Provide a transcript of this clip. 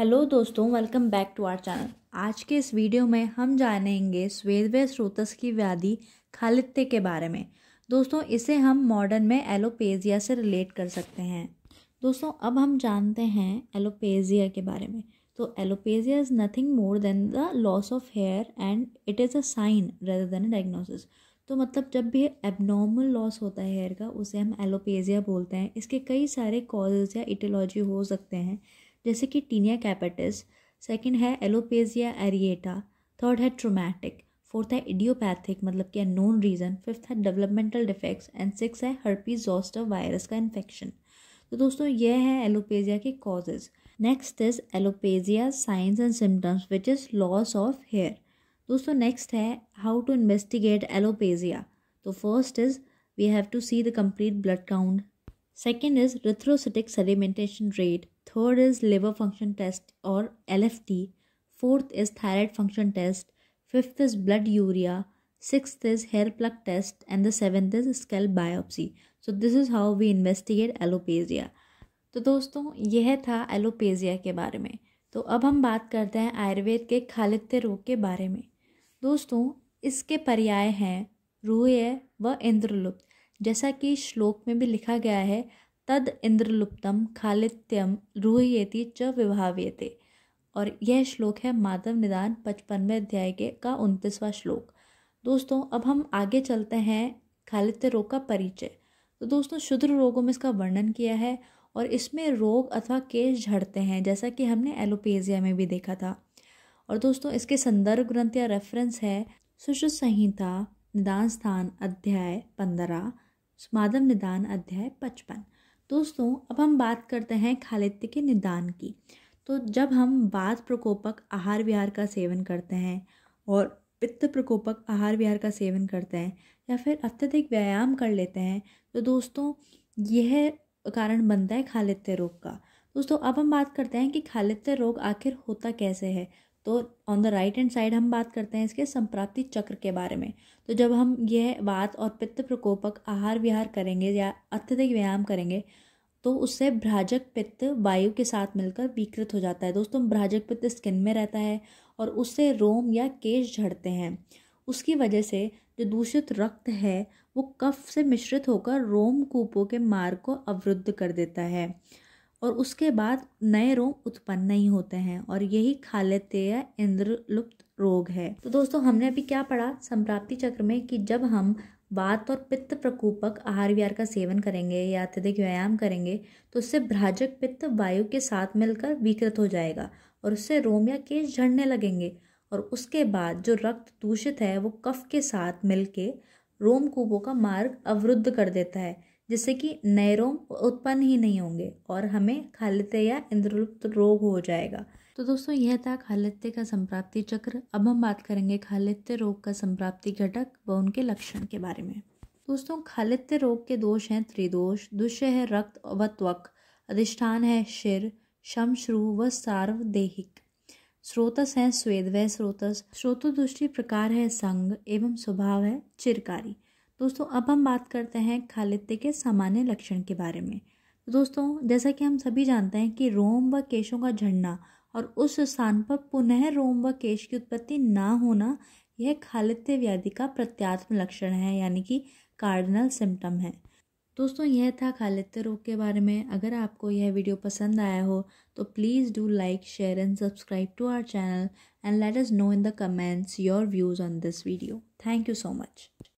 hello दोस्तों welcome back to our channel आज के इस वीडियो में हम जानेंगे स्वेदवय स्रोतस की व्याधि खालित्य के बारे में दोस्तों इसे हम मॉडर्न में एलोपेजिया से रिलेट कर सकते हैं दोस्तों अब हम जानते हैं एलोपेजिया के बारे में तो alopecia is nothing more than the loss of hair and it is a sign rather than diagnosis तो मतलब जब भी एबनॉर्मल लॉस होता है हेयर का उसे हम एलोपेजिया बोलते हैं इसके कई सारे कॉजेज़ या इटोलॉजी हो सकते हैं जैसे कि टीनिया कैपेटिस सेकेंड है एलोपेजिया एरिएटा थर्ड है ट्रोमैटिक फोर्थ है इडियोपैथिक मतलब कि नोन रीज़न फिफ्थ है डेवलपमेंटल डिफेक्ट्स एंड सिक्स है हर्पीज जोस्टर वायरस का इन्फेक्शन तो दोस्तों ये है एलोपेजिया के causes next is alopecia signs and symptoms which is loss of hair दोस्तों नेक्स्ट है हाउ टू इन्वेस्टिगेट एलोपेजिया तो first is we have to see the complete blood count second is erythrocyte sedimentation rate third is liver function test और L F T fourth is thyroid function test fifth is blood urea six is hair pluck test and the seventh is scalp biopsy so this is how we investigate alopecia तो दोस्तों यह था एलोपेजिया के बारे में तो अब हम बात करते हैं आयुर्वेद के खालित्य रोग के बारे में दोस्तों इसके पर्याय हैं रूह व इंद्रलुप्त जैसा कि श्लोक में भी लिखा गया है तद इंद्रलुप्तम खालित्यम रूहयेति च विभाव्यते और यह श्लोक है माधव निदान पचपनवें अध्याय के का उनतीसवां श्लोक दोस्तों अब हम आगे चलते हैं खालित्य रोग का परिचय तो दोस्तों शुद्र रोगों में इसका वर्णन किया है और इसमें रोग अथवा केश झड़ते हैं जैसा कि हमने एलोपेजिया में भी देखा था और दोस्तों इसके संदर्भ ग्रंथ या रेफरेंस है सुश्रुत संहिता निदान स्थान अध्याय पंद्रह माधव निदान अध्याय पचपन दोस्तों अब हम बात करते हैं खालित्य के निदान की तो जब हम बात प्रकोपक आहार विहार का सेवन करते हैं और पित्त प्रकोपक आहार विहार का सेवन करते हैं या फिर अत्यधिक व्यायाम कर लेते हैं तो दोस्तों यह कारण बनता है खालित्य रोग का दोस्तों अब हम बात करते हैं कि खालित्य रोग आखिर होता कैसे है तो on the right hand side हम बात करते हैं इसके संप्राप्ति चक्र के बारे में तो जब हम यह वात और पित्त प्रकोपक आहार विहार करेंगे या अत्यधिक व्यायाम करेंगे तो उससे भ्राजक पित्त वायु के साथ मिलकर विकृत हो जाता है दोस्तों भ्राजक पित्त स्किन में रहता है और उससे रोम या केश झड़ते हैं उसकी वजह से जो दूषित रक्त है वो कफ से मिश्रित होकर रोम कूपों के मार्ग को अवरुद्ध कर देता है और उसके बाद नए रोग उत्पन्न नहीं होते हैं और यही खालितेय इंद्रलुप्त रोग है तो दोस्तों हमने अभी क्या पढ़ा संप्राप्ति चक्र में कि जब हम वात और पित्त प्रकोपक आहार विहार का सेवन करेंगे या अत्यधिक व्यायाम करेंगे तो उससे भ्राजक पित्त वायु के साथ मिलकर विकृत हो जाएगा और उससे रोम या केश झड़ने लगेंगे और उसके बाद जो रक्त दूषित है वो कफ के साथ मिलके रोमकूपों का मार्ग अवरुद्ध कर देता है जिससे कि नए रोग उत्पन्न ही नहीं होंगे और हमें खालित्य या इंद्रलुप्त रोग हो जाएगा तो दोस्तों यह था खालित्य का संप्राप्ति चक्र अब हम बात करेंगे खालित्य रोग का संप्राप्ति घटक व उनके लक्षण के बारे में दोस्तों खालित्य रोग के दोष हैं त्रिदोष दुष्य है रक्त व त्वक अधिष्ठान है शिर शमश्रु व सार्वदेहिक स्रोतस हैं स्वेद व स्रोतस स्रोतोदृष्टि प्रकार है संग एवं स्वभाव है चिरकारी दोस्तों अब हम बात करते हैं खालित्य के सामान्य लक्षण के बारे में दोस्तों जैसा कि हम सभी जानते हैं कि रोम व केशों का झड़ना और उस स्थान पर पुनः रोम व केश की उत्पत्ति ना होना यह खालित्य व्याधि का प्रत्यात्म लक्षण है यानी कि कार्डिनल सिम्टम है दोस्तों यह था खालित्य रोग के बारे में अगर आपको यह वीडियो पसंद आया हो तो please do like share and subscribe to our channel and let us know in the comments your views on this video thank you so much